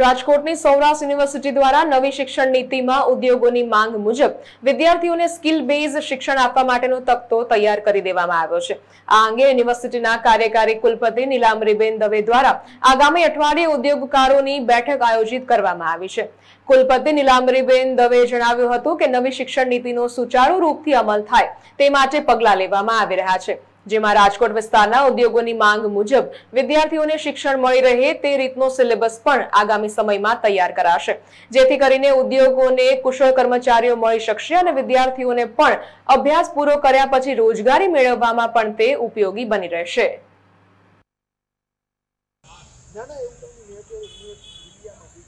રાજકોટની સૌરાષ્ટ્ર યુનિવર્સિટી દ્વારા નવી શિક્ષણ નીતિમાં ઉદ્યોગોની માંગ મુજબ વિદ્યાર્થીઓને સ્કિલ બેઝ શિક્ષણ આપવા માટેનો તકતો તૈયાર કરી દેવામાં આવ્યો છે આ અંગે યુનિવર્સિટીના કાર્યકારી કુલપતિ નીલાંબરીબેન દવે દ્વારા આગામી અઠવાડિયે ઉદ્યોગકારોની બેઠક આયોજિત કરવામાં આવી છે કુલપતિ નીલાંબરીબેન દવે જણાવ્યું હતું કે નવી શિક્ષણ નીતિનો સુચારુ રૂપથી અમલ થાય તે માટે પગલાં લેવામાં આવી રહ્યા છે જેમાં રાજકોટ વિસ્તારના ઉદ્યોગોની માંગ મુજબ વિદ્યાર્થીઓને શિક્ષણ મળી રહે તે રીતનો સિલેબસ પણ આગામી સમયમાં તૈયાર કરાશે જેથી કરીને ઉદ્યોગોને કુશળ કર્મચારીઓ મળી શકશે અને વિદ્યાર્થીઓને પણ અભ્યાસ પૂરો કર્યા પછી રોજગારી મેળવવામાં પણ તે ઉપયોગી બની રહેશે ના ના એવું તમને